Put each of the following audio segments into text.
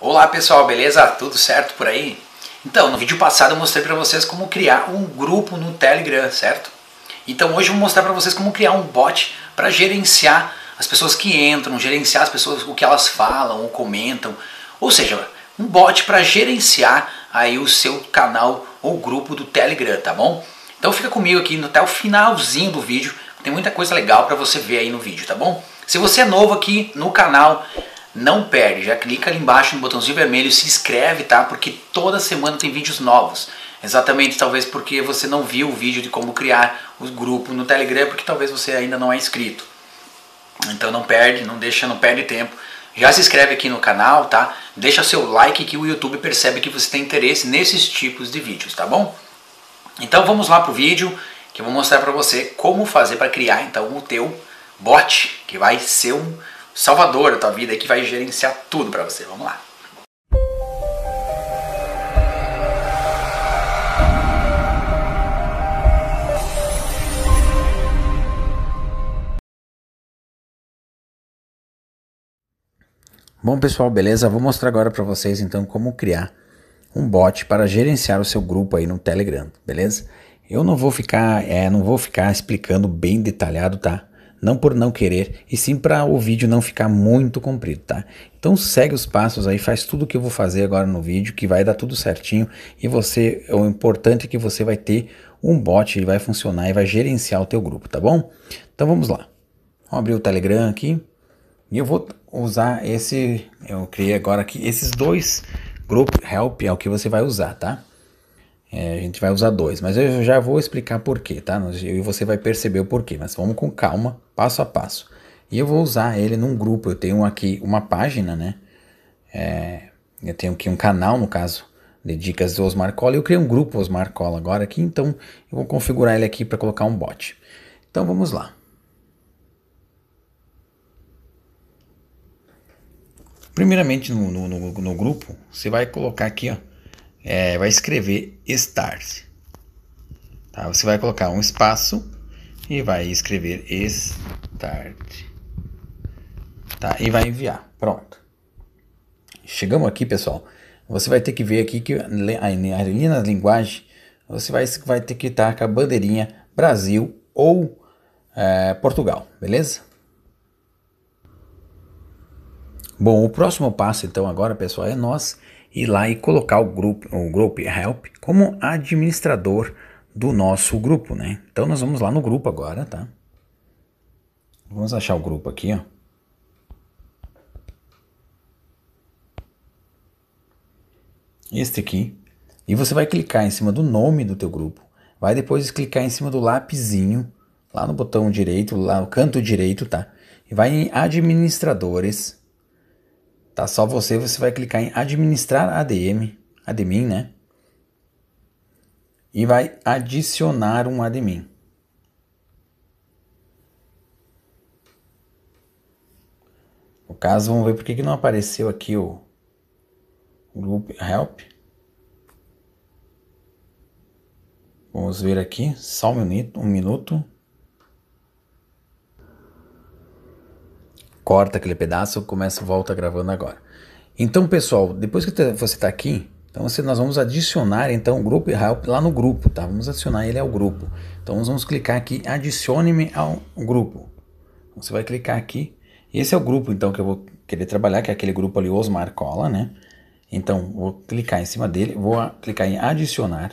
Olá pessoal, beleza? Tudo certo por aí? Então, no vídeo passado eu mostrei para vocês como criar um grupo no Telegram, certo? Então hoje eu vou mostrar para vocês como criar um bot para gerenciar as pessoas que entram, gerenciar as pessoas, o que elas falam ou comentam. Ou seja, um bot para gerenciar aí o seu canal ou grupo do Telegram, tá bom? Então fica comigo aqui até o finalzinho do vídeo, tem muita coisa legal para você ver aí no vídeo, tá bom? Se você é novo aqui no canal, não perde, já clica ali embaixo no botãozinho vermelho, se inscreve, tá? Porque toda semana tem vídeos novos. Exatamente, talvez porque você não viu o vídeo de como criar o grupo no Telegram, porque talvez você ainda não é inscrito. Então não perde, não deixa, não perde tempo. Já se inscreve aqui no canal, tá? Deixa seu like que o YouTube percebe que você tem interesse nesses tipos de vídeos, tá bom? Então vamos lá pro vídeo que eu vou mostrar para você como fazer para criar então o teu bot, que vai ser um salvador da tua vida e que vai gerenciar tudo para você. Vamos lá. Bom pessoal, beleza? Vou mostrar agora para vocês então como criar um bot para gerenciar o seu grupo aí no Telegram, beleza? Eu não vou ficar, é, não vou ficar explicando bem detalhado, tá? não por não querer, e sim para o vídeo não ficar muito comprido, tá? Então segue os passos aí, faz tudo o que eu vou fazer agora no vídeo, que vai dar tudo certinho, e você, o importante é que você vai ter um bot, ele vai funcionar e vai gerenciar o teu grupo, tá bom? Então vamos lá. Vamos abrir o Telegram aqui, e eu vou usar esse, eu criei agora aqui, esses dois grupos help é o que você vai usar, tá? É, a gente vai usar dois, mas eu já vou explicar porquê, tá? E você vai perceber o porquê, mas vamos com calma, passo a passo. E eu vou usar ele num grupo. Eu tenho aqui uma página, né? É, eu tenho aqui um canal, no caso, de dicas do Osmar Cola. Eu criei um grupo Osmar Cola agora aqui, então eu vou configurar ele aqui para colocar um bot. Então vamos lá. Primeiramente no, no, no, no grupo, você vai colocar aqui, ó é, vai escrever start. Tá? Você vai colocar um espaço e vai escrever start. Tá? E vai enviar. Pronto. Chegamos aqui, pessoal. Você vai ter que ver aqui que ali na linguagem você vai, vai ter que estar com a bandeirinha Brasil ou é, Portugal, beleza? Bom, o próximo passo então agora, pessoal, é nós ir lá e colocar o grupo, o grupo help como administrador do nosso grupo, né? Então nós vamos lá no grupo agora, tá? Vamos achar o grupo aqui, ó. Este aqui. E você vai clicar em cima do nome do teu grupo. Vai depois clicar em cima do lapizinho lá no botão direito, lá no canto direito, tá? E vai em administradores Tá só você, você vai clicar em administrar ADM, admin, né? E vai adicionar um admin. No caso, vamos ver por que, que não apareceu aqui o group help. Vamos ver aqui, só um minuto. Um minuto. corta aquele pedaço, começa volta gravando agora. Então, pessoal, depois que você está aqui, então você, nós vamos adicionar então o grupo help lá no grupo, tá? Vamos adicionar ele ao grupo. Então nós vamos clicar aqui, adicione-me ao grupo. Você vai clicar aqui. Esse é o grupo então que eu vou querer trabalhar, que é aquele grupo ali Osmar Cola, né? Então vou clicar em cima dele, vou clicar em adicionar.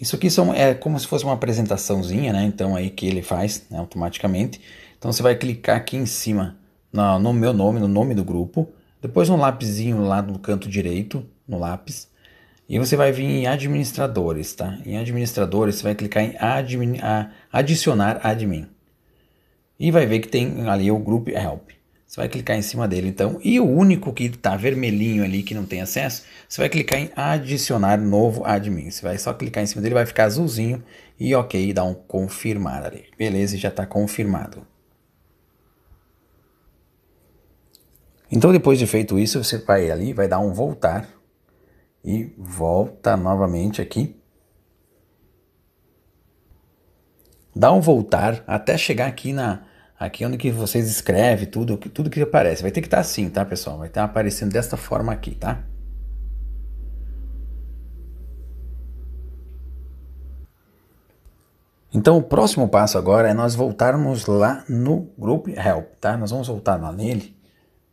Isso aqui são, é como se fosse uma apresentaçãozinha, né? Então aí que ele faz né? automaticamente. Então você vai clicar aqui em cima no, no meu nome, no nome do grupo. Depois um lápisinho lá no canto direito, no lápis. E você vai vir em administradores, tá? Em administradores, você vai clicar em admin, a, adicionar admin. E vai ver que tem ali o grupo help. Você vai clicar em cima dele, então. E o único que está vermelhinho ali, que não tem acesso, você vai clicar em adicionar novo admin. Você vai só clicar em cima dele, vai ficar azulzinho. E ok, dá um confirmar ali. Beleza, já está confirmado. Então, depois de feito isso, você vai ali, vai dar um voltar e volta novamente aqui. Dá um voltar até chegar aqui na aqui onde que vocês escreve tudo, tudo que aparece. Vai ter que estar tá assim, tá, pessoal? Vai estar tá aparecendo desta forma aqui, tá? Então, o próximo passo agora é nós voltarmos lá no Group Help, tá? Nós vamos voltar lá nele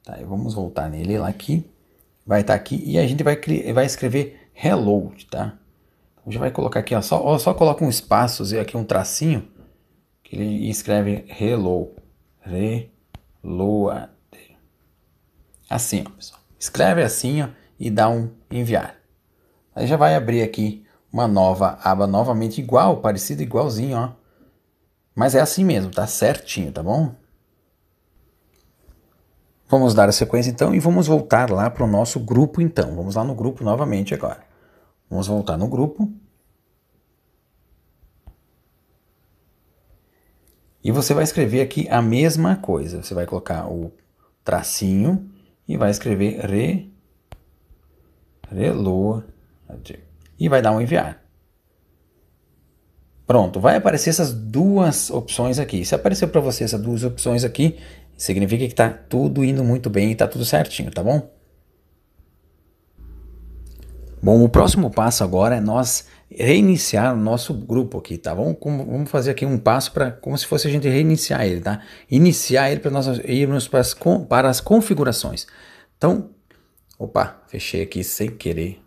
Tá, vamos voltar nele lá aqui. Vai estar tá aqui e a gente vai, vai escrever reload, tá? Então, já vai colocar aqui, ó, só, ó, só coloca um espaço, aqui um tracinho, que ele escreve reload. Reload. Assim, ó, pessoal. Escreve assim, ó, e dá um enviar. Aí já vai abrir aqui uma nova aba, novamente igual, parecido, igualzinho, ó. Mas é assim mesmo, tá certinho, tá bom? Vamos dar a sequência então e vamos voltar lá para o nosso grupo então. Vamos lá no grupo novamente agora. Vamos voltar no grupo. E você vai escrever aqui a mesma coisa. Você vai colocar o tracinho e vai escrever re, reload e vai dar um enviar. Pronto, vai aparecer essas duas opções aqui. Se aparecer para você essas duas opções aqui, significa que está tudo indo muito bem e está tudo certinho, tá bom? Bom, o próximo passo agora é nós reiniciar o nosso grupo aqui, tá? Vamos, vamos fazer aqui um passo para como se fosse a gente reiniciar ele, tá? Iniciar ele para nós irmos para as, para as configurações. Então, opa, fechei aqui sem querer.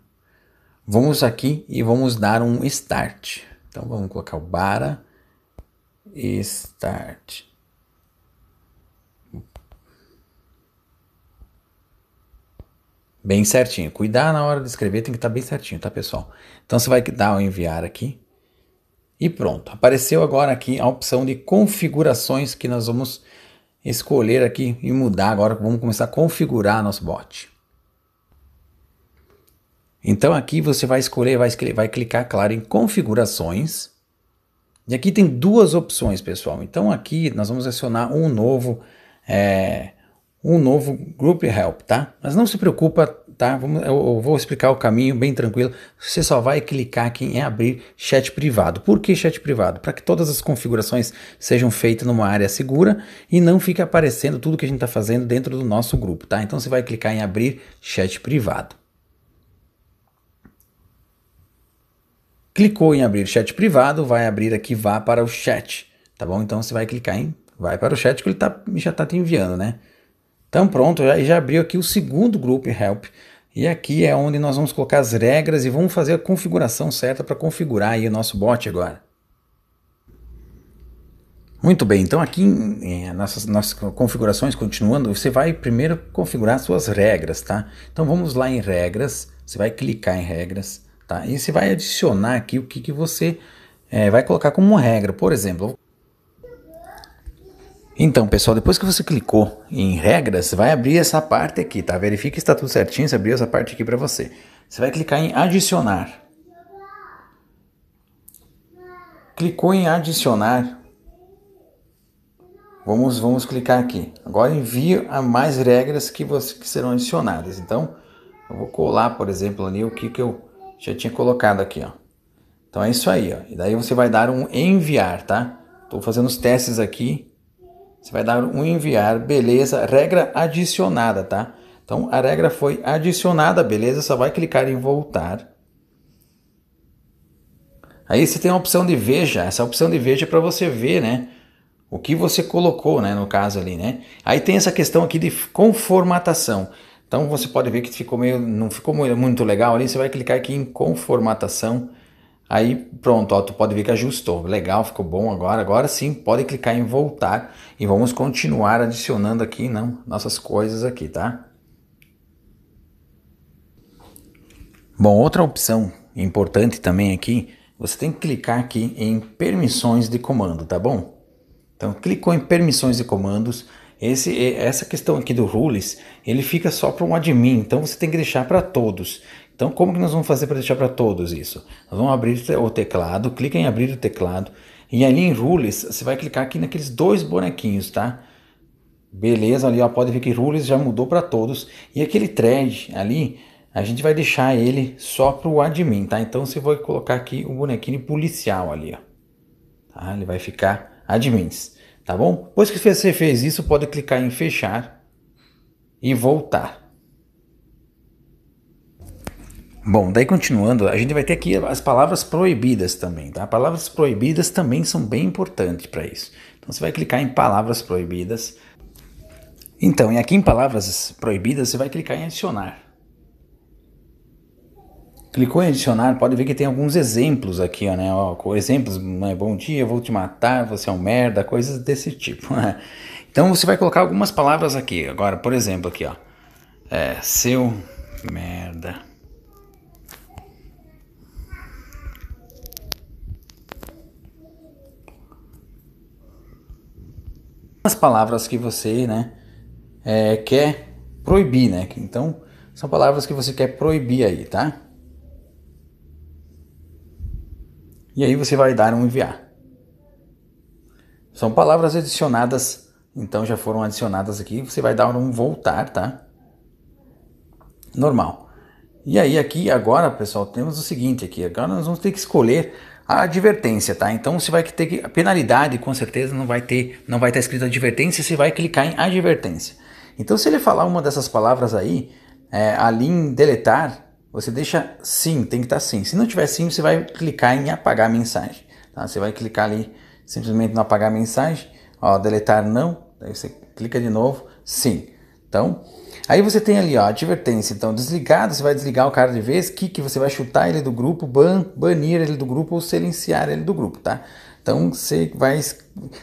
Vamos aqui e vamos dar um start. Então vamos colocar o bara start. Bem certinho. Cuidar na hora de escrever tem que estar tá bem certinho, tá, pessoal? Então você vai dar o enviar aqui. E pronto. Apareceu agora aqui a opção de configurações que nós vamos escolher aqui e mudar agora. Vamos começar a configurar nosso bot. Então aqui você vai escolher, vai, vai clicar, claro, em configurações. E aqui tem duas opções, pessoal. Então aqui nós vamos acionar um novo é, um novo Group Help, tá? Mas não se preocupa, tá? Vamos, eu, eu, vou explicar o caminho bem tranquilo. Você só vai clicar aqui em abrir chat privado. Por que chat privado? Para que todas as configurações sejam feitas numa área segura e não fique aparecendo tudo que a gente está fazendo dentro do nosso grupo, tá? Então você vai clicar em abrir chat privado. Clicou em abrir chat privado, vai abrir aqui vá para o chat, tá bom? Então você vai clicar em vai para o chat que ele tá, já está te enviando, né? Então pronto, já, já abriu aqui o segundo grupo Help. E aqui é onde nós vamos colocar as regras e vamos fazer a configuração certa para configurar aí o nosso bot agora. Muito bem, então aqui em nossas configurações, continuando, você vai primeiro configurar suas regras, tá? Então vamos lá em regras, você vai clicar em regras, tá? E você vai adicionar aqui o que, que você é, vai colocar como regra. Por exemplo, então, pessoal, depois que você clicou em regras, vai abrir essa parte aqui, tá? Verifique se está tudo certinho, se abriu essa parte aqui para você. Você vai clicar em adicionar. Clicou em adicionar. Vamos, vamos clicar aqui. Agora envia a mais regras que, você, que serão adicionadas. Então, eu vou colar, por exemplo, ali o que, que eu já tinha colocado aqui, ó. Então é isso aí, ó. E daí você vai dar um enviar, tá? Estou fazendo os testes aqui você vai dar um enviar, beleza, regra adicionada, tá? Então a regra foi adicionada, beleza? Só vai clicar em voltar. Aí você tem a opção de veja, essa opção de veja é para você ver, né? O que você colocou, né, no caso ali, né? Aí tem essa questão aqui de conformatação. Então você pode ver que ficou meio não ficou muito legal ali, você vai clicar aqui em conformatação Aí pronto, ó, tu pode ver que ajustou. Legal, ficou bom agora. Agora sim, pode clicar em voltar e vamos continuar adicionando aqui, não, nossas coisas aqui, tá? Bom, outra opção importante também aqui, você tem que clicar aqui em permissões de comando, tá bom? Então, clicou em permissões de comandos, esse, essa questão aqui do rules, ele fica só para um admin, então você tem que deixar para todos. Então, como que nós vamos fazer para deixar para todos isso? Nós vamos abrir o teclado, clica em abrir o teclado, e ali em Rules, você vai clicar aqui naqueles dois bonequinhos, tá? Beleza, ali ó, pode ver que Rules já mudou para todos. E aquele thread ali, a gente vai deixar ele só para o admin, tá? Então você vai colocar aqui o bonequinho policial ali, ó. Tá? Ele vai ficar admins, tá bom? Depois que você fez isso, pode clicar em fechar e voltar. Bom, daí continuando, a gente vai ter aqui as palavras proibidas também, tá? Palavras proibidas também são bem importantes para isso. Então você vai clicar em palavras proibidas. Então, e aqui em palavras proibidas, você vai clicar em adicionar. Clicou em adicionar, pode ver que tem alguns exemplos aqui, ó, né? Ó, exemplos, né? bom dia, vou te matar, você é um merda, coisas desse tipo. Né? Então você vai colocar algumas palavras aqui. Agora, por exemplo, aqui, ó. É, seu merda. as palavras que você né, é, quer proibir, né? Então, são palavras que você quer proibir aí, tá? E aí você vai dar um enviar. São palavras adicionadas, então já foram adicionadas aqui. Você vai dar um voltar, tá? Normal. E aí aqui agora, pessoal, temos o seguinte aqui. Agora nós vamos ter que escolher a advertência, tá? Então você vai ter que a penalidade, com certeza não vai ter, não vai estar escrito advertência, você vai clicar em advertência. Então se ele falar uma dessas palavras aí, é, ali em deletar, você deixa sim, tem que estar tá sim. Se não tiver sim, você vai clicar em apagar a mensagem. Tá? Você vai clicar ali simplesmente no apagar a mensagem, ó, deletar não, daí você clica de novo, sim. Então, Aí você tem ali ó, a advertência, então desligado, você vai desligar o cara de vez, Kick, você vai chutar ele do grupo, ban, banir ele do grupo ou silenciar ele do grupo, tá? Então você vai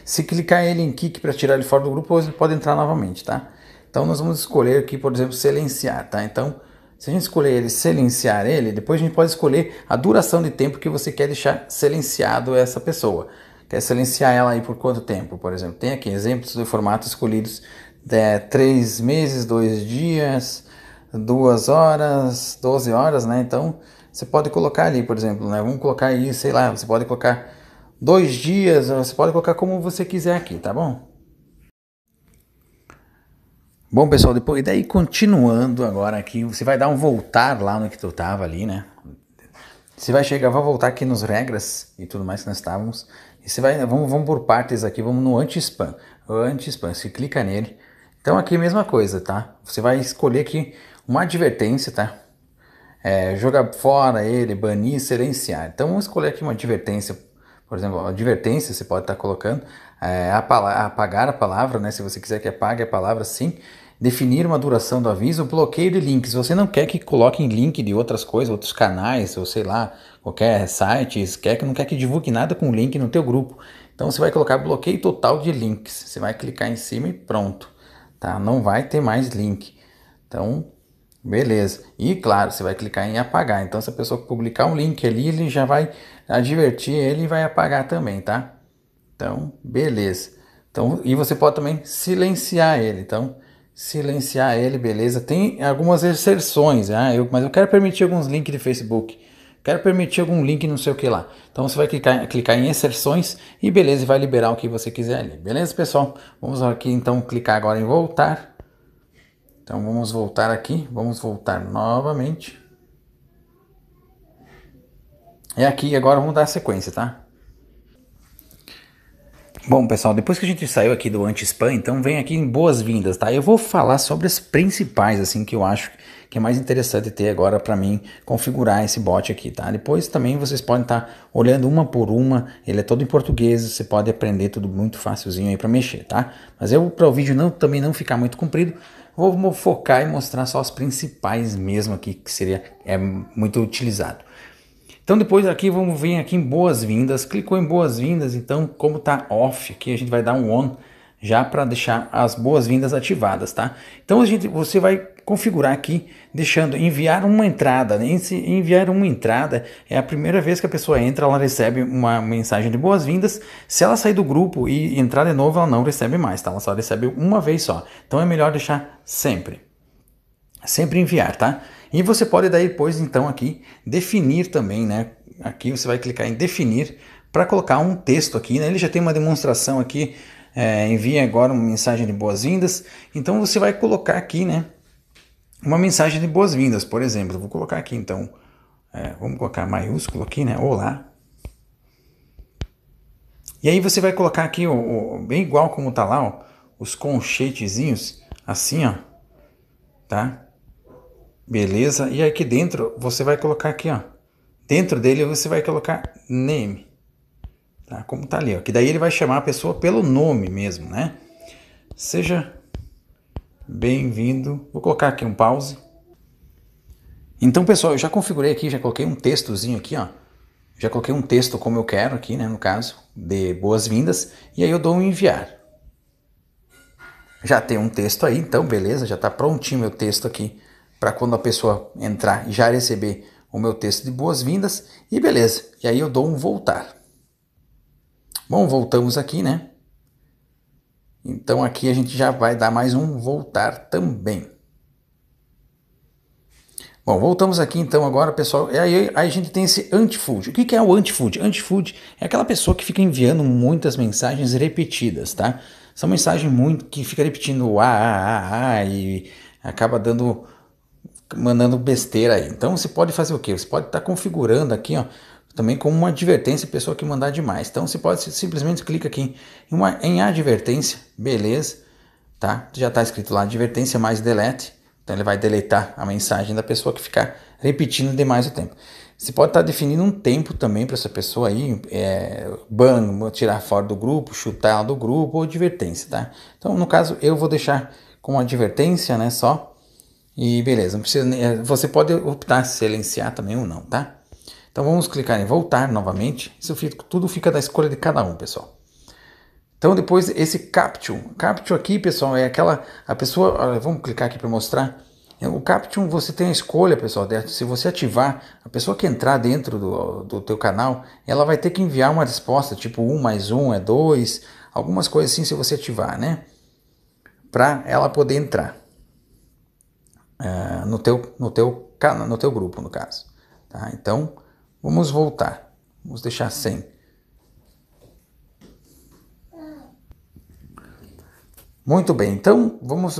se clicar ele em kick para tirar ele fora do grupo, ele pode entrar novamente, tá? Então nós vamos escolher aqui, por exemplo, silenciar, tá? Então se a gente escolher ele, silenciar ele, depois a gente pode escolher a duração de tempo que você quer deixar silenciado essa pessoa. Quer silenciar ela aí por quanto tempo, por exemplo? Tem aqui exemplos de formatos escolhidos é, três meses, dois dias, duas horas, doze horas, né? Então você pode colocar ali, por exemplo, né? Vamos colocar aí, sei lá, você pode colocar dois dias, você pode colocar como você quiser aqui, tá bom? Bom, pessoal, depois daí continuando agora aqui, você vai dar um voltar lá no que tu tava ali, né? Você vai chegar, vai voltar aqui nos regras e tudo mais que nós estávamos. E você vai, vamos, vamos por partes aqui, vamos no anti-spam. Anti-spam, você clica nele, então aqui é a mesma coisa, tá? Você vai escolher aqui uma advertência, tá? É, jogar fora ele, banir, silenciar. Então vamos escolher aqui uma advertência, por exemplo, advertência você pode estar colocando, é, apagar a palavra, né? Se você quiser que apague a palavra, sim. Definir uma duração do aviso, bloqueio de links. Você não quer que coloquem link de outras coisas, outros canais, ou sei lá, qualquer sites, quer que não quer que divulgue nada com link no teu grupo. Então você vai colocar bloqueio total de links. Você vai clicar em cima e pronto tá? Não vai ter mais link. Então, beleza. E claro, você vai clicar em apagar. Então, se a pessoa publicar um link ali, ele já vai advertir ele e vai apagar também, tá? Então, beleza. Então, e você pode também silenciar ele. Então, silenciar ele, beleza. Tem algumas exceções, ah, eu, mas eu quero permitir alguns links de Facebook. Quero permitir algum link, não sei o que lá. Então você vai clicar, clicar em inserções e beleza, vai liberar o que você quiser ali. Beleza, pessoal? Vamos aqui então clicar agora em voltar. Então vamos voltar aqui, vamos voltar novamente. E é aqui agora vamos dar a sequência, tá? Bom, pessoal, depois que a gente saiu aqui do anti-spam, então vem aqui em boas-vindas, tá? Eu vou falar sobre as principais, assim, que eu acho que é mais interessante ter agora para mim configurar esse bot aqui, tá? Depois também vocês podem estar tá olhando uma por uma, ele é todo em português, você pode aprender tudo muito facilzinho aí para mexer, tá? Mas eu para o vídeo não também não ficar muito comprido, vou focar e mostrar só as principais mesmo aqui que seria é muito utilizado. Então depois aqui vamos vir aqui em boas-vindas, clicou em boas-vindas, então como tá off aqui a gente vai dar um on já para deixar as boas-vindas ativadas, tá? Então a gente, você vai configurar aqui, deixando enviar uma entrada. Né? Enviar uma entrada é a primeira vez que a pessoa entra, ela recebe uma mensagem de boas-vindas. Se ela sair do grupo e entrar de novo, ela não recebe mais, tá? Ela só recebe uma vez só. Então é melhor deixar sempre. Sempre enviar, tá? E você pode daí depois então aqui definir também, né? Aqui você vai clicar em definir para colocar um texto aqui, né? Ele já tem uma demonstração aqui é, agora uma mensagem de boas-vindas. Então você vai colocar aqui, né? uma mensagem de boas-vindas, por exemplo. Vou colocar aqui então, é, vamos colocar maiúsculo aqui, né? Olá. E aí você vai colocar aqui, o bem igual como tá lá, ó, os conchetezinhos, assim, ó, tá? Beleza? E aqui dentro você vai colocar aqui, ó. Dentro dele você vai colocar name, tá? Como tá ali, ó. Que daí ele vai chamar a pessoa pelo nome mesmo, né? Seja Bem-vindo. Vou colocar aqui um pause. Então, pessoal, eu já configurei aqui, já coloquei um textozinho aqui, ó. Já coloquei um texto como eu quero aqui, né, no caso, de boas-vindas, e aí eu dou um enviar. Já tem um texto aí, então beleza, já está prontinho meu texto aqui para quando a pessoa entrar e já receber o meu texto de boas-vindas e beleza. E aí eu dou um voltar. Bom, voltamos aqui, né? Então aqui a gente já vai dar mais um voltar também. Bom, voltamos aqui então agora, pessoal. E aí, a gente tem esse anti-food. O que, é o anti-food? Anti-food é aquela pessoa que fica enviando muitas mensagens repetidas, tá? São mensagens muito que fica repetindo ah, ah, ah, e acaba dando mandando besteira aí. Então você pode fazer o quê? Você pode estar tá configurando aqui, ó, também como uma advertência, pessoa que mandar demais. Então você pode simplesmente clica aqui em, uma, em advertência, beleza, tá? Já está escrito lá advertência mais delete, então ele vai deletar a mensagem da pessoa que ficar repetindo demais o tempo. Você pode estar tá definindo um tempo também para essa pessoa aí, é, ban, tirar fora do grupo, chutar ela do grupo ou advertência, tá? Então no caso eu vou deixar com advertência, né, só. E beleza, não precisa, é, você pode optar silenciar também ou não, tá? Então vamos clicar em voltar novamente. Isso fica, tudo fica da escolha de cada um, pessoal. Então depois esse caption, caption aqui, pessoal, é aquela a pessoa, vamos clicar aqui para mostrar. O caption você tem a escolha, pessoal, de, se você ativar, a pessoa que entrar dentro do, do teu canal, ela vai ter que enviar uma resposta, tipo 1 mais 1 é 2, algumas coisas assim se você ativar, né? Para ela poder entrar uh, no, teu, no, teu, no teu grupo, no caso. Tá? Então, Vamos voltar. Vamos deixar 100. Muito bem, então vamos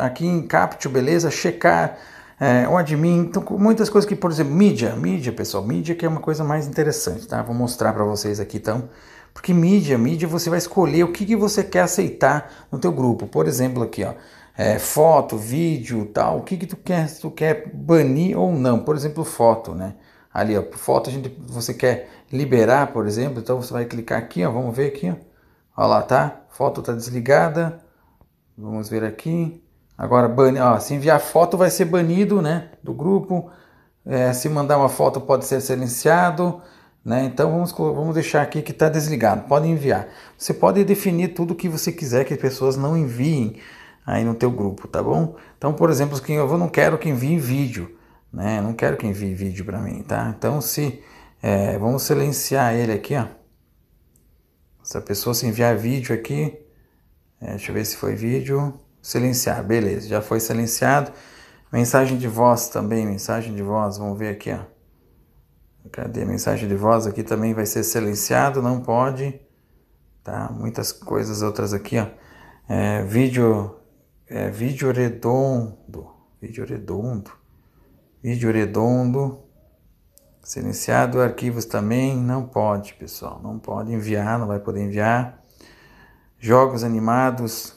aqui em Capture, beleza? Checar é, o admin, então, muitas coisas que, por exemplo, mídia, mídia, pessoal, mídia que é uma coisa mais interessante, tá? Vou mostrar para vocês aqui, então, porque mídia, mídia, você vai escolher o que, que você quer aceitar no teu grupo, por exemplo, aqui, ó, é, foto, vídeo, tal, o que, que tu quer, tu quer banir ou não, por exemplo, foto, né? ali, ó, foto a gente, você quer liberar, por exemplo, então você vai clicar aqui, ó, vamos ver aqui, ó, ó lá, tá? Foto tá desligada, vamos ver aqui, agora, banir, ó, se enviar foto vai ser banido, né, do grupo, é, se mandar uma foto pode ser silenciado, né? Então vamos, vamos deixar aqui que está desligado, pode enviar. Você pode definir tudo que você quiser que as pessoas não enviem aí no teu grupo, tá bom? Então, por exemplo, quem eu não quero que enviem vídeo, né? Não quero que envie vídeo para mim, tá? Então, se é, vamos silenciar ele aqui, ó. Se a pessoa se enviar vídeo aqui, é, deixa eu ver se foi vídeo, silenciar, beleza? Já foi silenciado. Mensagem de voz também, mensagem de voz, vamos ver aqui, ó. Cadê a mensagem de voz? Aqui também vai ser silenciado, não pode, tá? Muitas coisas outras aqui, ó. É, vídeo, é, vídeo redondo, vídeo redondo vídeo redondo, silenciado, arquivos também, não pode, pessoal, não pode enviar, não vai poder enviar, jogos animados,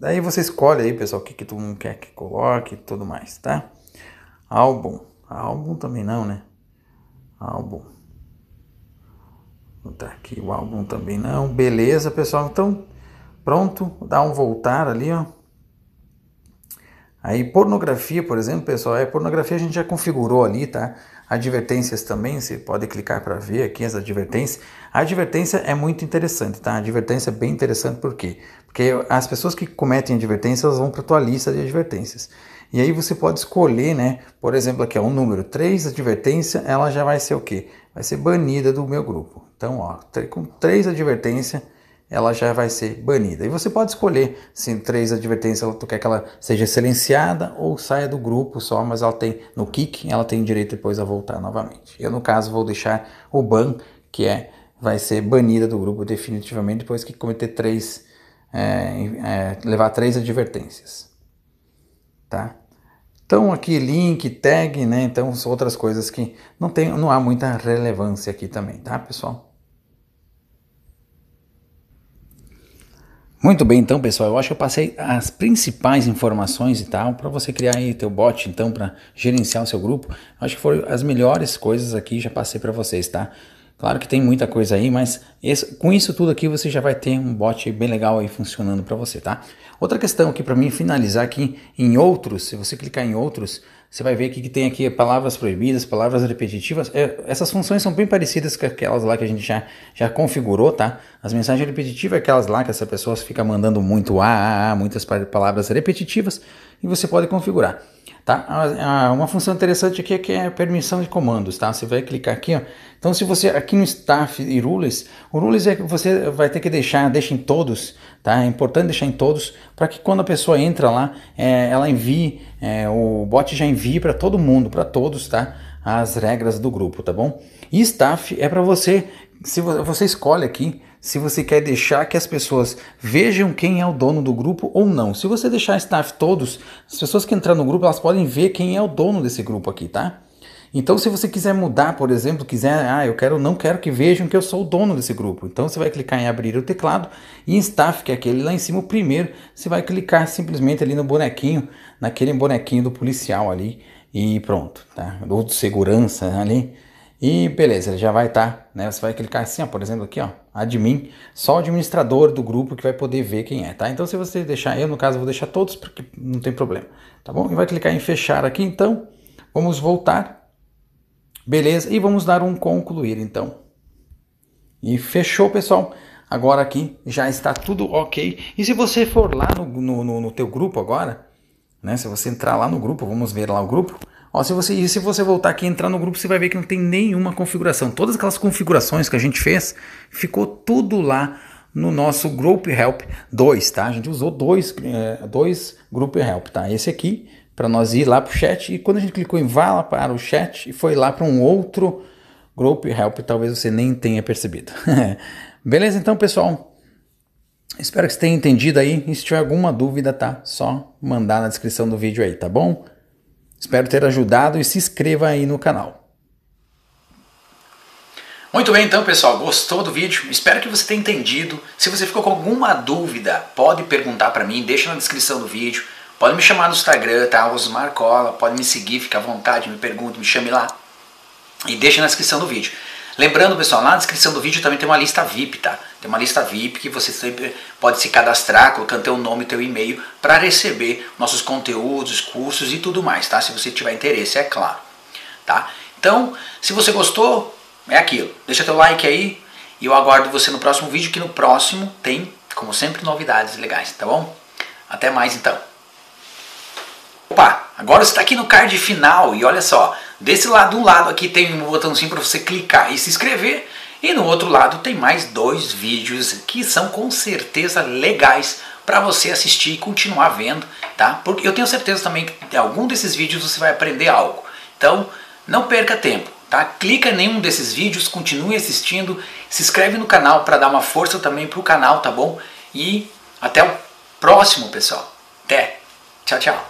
daí você escolhe aí, pessoal, o que, que tu não quer que coloque e tudo mais, tá? Álbum, álbum também não, né? Álbum. Vou tá botar aqui o álbum também não, beleza, pessoal, então, pronto, dá um voltar ali, ó. Aí pornografia, por exemplo, pessoal, é pornografia a gente já configurou ali, tá? Advertências também, você pode clicar para ver aqui as advertências. A advertência é muito interessante, tá? A advertência é bem interessante por quê? Porque as pessoas que cometem advertências, vão para tua lista de advertências. E aí você pode escolher, né? Por exemplo, aqui é um número 3, advertência, ela já vai ser o quê? Vai ser banida do meu grupo. Então, ó, com três advertências ela já vai ser banida. E você pode escolher se três advertências tu quer que ela seja silenciada ou saia do grupo só, mas ela tem no kick, ela tem direito depois a voltar novamente. Eu no caso vou deixar o ban, que é vai ser banida do grupo definitivamente depois que cometer três é, é, levar três advertências, tá? Então aqui link, tag, né? Então outras coisas que não tem, não há muita relevância aqui também, tá, pessoal? Muito bem, então, pessoal, eu acho que eu passei as principais informações e tal para você criar aí teu bot, então, para gerenciar o seu grupo. Eu acho que foram as melhores coisas aqui, já passei para vocês, tá? Claro que tem muita coisa aí, mas esse, com isso tudo aqui você já vai ter um bot bem legal aí funcionando para você, tá? Outra questão aqui para mim finalizar aqui em outros, se você clicar em outros, você vai ver aqui que tem aqui palavras proibidas, palavras repetitivas. É, essas funções são bem parecidas com aquelas lá que a gente já, já configurou, tá? As mensagens repetitivas são é aquelas lá que essa pessoa fica mandando muito a, ah, ah, ah, muitas palavras repetitivas e você pode configurar. Tá? Ah, ah, uma função interessante aqui é que é a permissão de comandos. Tá? Você vai clicar aqui. Ó. Então, se você aqui no staff e rules, o rules é que você vai ter que deixar, deixa em todos. Tá? É importante deixar em todos para que quando a pessoa entra lá, é, ela envie, é, o bot já envie para todo mundo, para todos, tá? as regras do grupo, tá bom? E staff é para você, se você escolhe aqui se você quer deixar que as pessoas vejam quem é o dono do grupo ou não. Se você deixar staff todos, as pessoas que entrar no grupo, elas podem ver quem é o dono desse grupo aqui, tá? Então, se você quiser mudar, por exemplo, quiser, ah, eu quero, não quero que vejam que eu sou o dono desse grupo. Então, você vai clicar em abrir o teclado e em staff, que é aquele lá em cima, o primeiro, você vai clicar simplesmente ali no bonequinho, naquele bonequinho do policial ali e pronto, tá? Ou de segurança ali. E beleza, ele já vai estar, tá, né? Você vai clicar assim, ó, por exemplo, aqui, ó, admin, só o administrador do grupo que vai poder ver quem é, tá? Então se você deixar, eu no caso vou deixar todos porque não tem problema, tá bom? E vai clicar em fechar aqui, então, vamos voltar, beleza, e vamos dar um concluir, então. E fechou, pessoal. Agora aqui já está tudo ok. E se você for lá no, no, no, no teu grupo agora, né? Se você entrar lá no grupo, vamos ver lá o grupo. Ó, se você, e se você voltar aqui e entrar no grupo, você vai ver que não tem nenhuma configuração. Todas aquelas configurações que a gente fez, ficou tudo lá no nosso Group Help 2, tá? A gente usou dois, é, dois Group Help, tá? Esse aqui, para nós ir lá para o chat, e quando a gente clicou em vá lá para o chat, e foi lá para um outro Group Help, talvez você nem tenha percebido. Beleza então, pessoal? Espero que você tenha entendido aí. E se tiver alguma dúvida, tá? Só mandar na descrição do vídeo aí, tá bom? Espero ter ajudado e se inscreva aí no canal. Muito bem, então, pessoal, gostou do vídeo? Espero que você tenha entendido. Se você ficou com alguma dúvida, pode perguntar para mim, deixa na descrição do vídeo. Pode me chamar no Instagram, tá? Osmar Cola, pode me seguir, fica à vontade, me pergunte, me chame lá. E deixa na descrição do vídeo. Lembrando, pessoal, na descrição do vídeo também tem uma lista VIP, tá? Tem uma lista VIP que você sempre pode se cadastrar, colocando teu nome, teu e-mail, para receber nossos conteúdos, cursos e tudo mais, tá? Se você tiver interesse, é claro, tá? Então, se você gostou, é aquilo. Deixa teu like aí e eu aguardo você no próximo vídeo, que no próximo tem, como sempre, novidades legais, tá bom? Até mais então. Opa, agora você está aqui no card final e olha só, desse lado, um lado aqui tem um botãozinho para você clicar e se inscrever e no outro lado tem mais dois vídeos que são com certeza legais para você assistir e continuar vendo, tá? Porque eu tenho certeza também que em algum desses vídeos você vai aprender algo. Então, não perca tempo, tá? Clica em nenhum desses vídeos, continue assistindo, se inscreve no canal para dar uma força também pro canal, tá bom? E até o próximo, pessoal. Até. Tchau, tchau.